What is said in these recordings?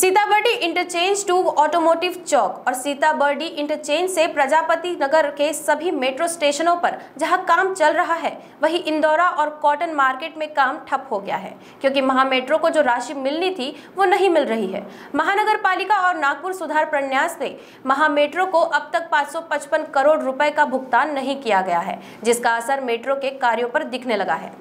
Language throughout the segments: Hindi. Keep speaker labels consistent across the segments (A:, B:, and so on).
A: Sitabuldi interchange to automotive chowk और सीताबर्डी इंटरचेंज से प्रजापति नगर के सभी मेट्रो स्टेशनों पर जहां काम चल रहा है वहीं इंदौरा और कॉटन मार्केट में काम ठप हो गया है क्योंकि महामेट्रो को जो राशि मिलनी थी वो नहीं मिल रही है महानगर पालिका और नागपुर सुधार प्रन्यास ने महामेट्रो को अब तक पाँच करोड़ रुपए का भुगतान नहीं किया गया है जिसका असर मेट्रो के कार्यों पर दिखने लगा है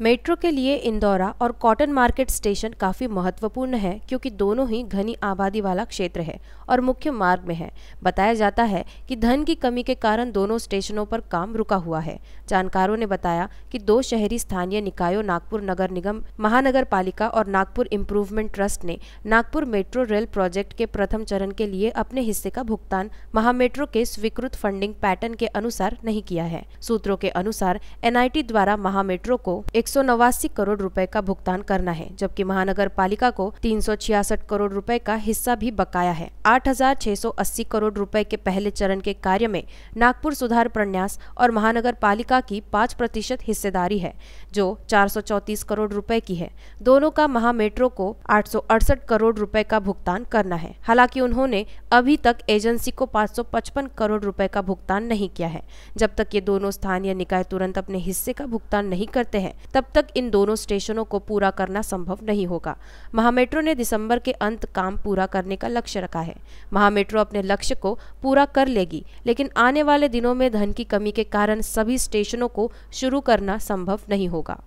A: मेट्रो के लिए इंदौरा और कॉटन मार्केट स्टेशन काफ़ी महत्वपूर्ण है क्योंकि दोनों ही घनी आबादी वाला क्षेत्र है और मुख्य मार्ग में है बताया जाता है कि धन की कमी के कारण दोनों स्टेशनों पर काम रुका हुआ है जानकारों ने बताया कि दो शहरी स्थानीय निकायों नागपुर नगर निगम महानगर पालिका और नागपुर इम्प्रूवमेंट ट्रस्ट ने नागपुर मेट्रो रेल प्रोजेक्ट के प्रथम चरण के लिए अपने हिस्से का भुगतान महामेट्रो के स्वीकृत फंडिंग पैटर्न के अनुसार नहीं किया है सूत्रों के अनुसार एनआईटी द्वारा महामेट्रो को एक करोड़ रुपए का भुगतान करना है जबकि महानगर पालिका को तीन करोड़ रुपए का हिस्सा भी बकाया है 8,680 करोड़ रुपए के पहले चरण के कार्य में नागपुर सुधार प्रन्यास और महानगर पालिका की पाँच प्रतिशत हिस्सेदारी है जो चौतीस करोड़ रुपए की है दोनों का महा मेट्रो को अड़सठ करोड़ रुपए का भुगतान करना है हालांकि उन्होंने अभी तक एजेंसी को पचपन करोड़ रुपए का भुगतान नहीं किया है जब तक ये दोनों स्थानीय निकाय तुरंत अपने हिस्से का भुगतान नहीं करते हैं तब तक इन दोनों स्टेशनों को पूरा करना संभव नहीं होगा महामेट्रो ने दिसंबर के अंत काम पूरा करने का लक्ष्य रखा है महामेट्रो अपने लक्ष्य को पूरा कर लेगी लेकिन आने वाले दिनों में धन की कमी के कारण सभी स्टेशनों को शुरू करना संभव नहीं होगा